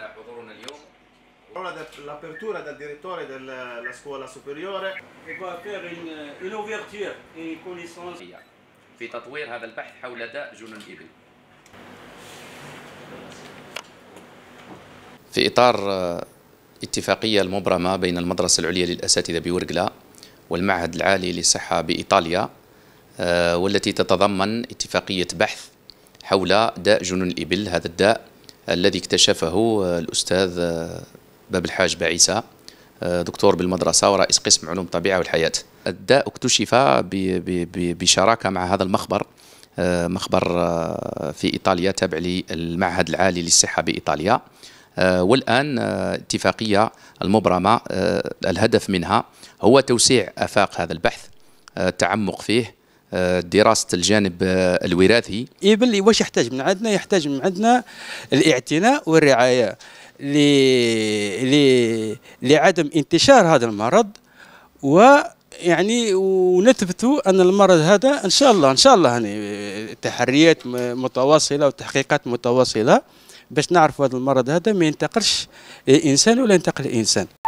عن حضورنا اليوم l'apertura del direttore della scuola superiore في تطوير هذا البحث حول داء جنون الإبل في إطار اتفاقية المبرمة بين المدرسة العليا للأساتذة بورقلا والمعهد العالي للصحة بإيطاليا والتي تتضمن اتفاقية بحث حول داء جنون الإبل هذا الداء الذي اكتشفه آه، الأستاذ آه، باب الحاج بعيسى آه، دكتور بالمدرسة ورئيس قسم علوم الطبيعة والحياة الداء اكتشف بشراكة مع هذا المخبر مخبر في إيطاليا تابع للمعهد العالي للصحة بإيطاليا والآن اتفاقية المبرمة الهدف منها هو توسيع أفاق هذا البحث التعمق فيه دراسه الجانب الوراثي اذا إيه، اللي واش يحتاج من عندنا يحتاج من عندنا الاعتناء والرعايه لعدم انتشار هذا المرض و يعني ونثبتوا ان المرض هذا ان شاء الله ان شاء الله يعني تحريات متواصله وتحقيقات متواصله باش نعرفوا هذا المرض هذا ما ينتقلش انسان ولا ينتقل انسان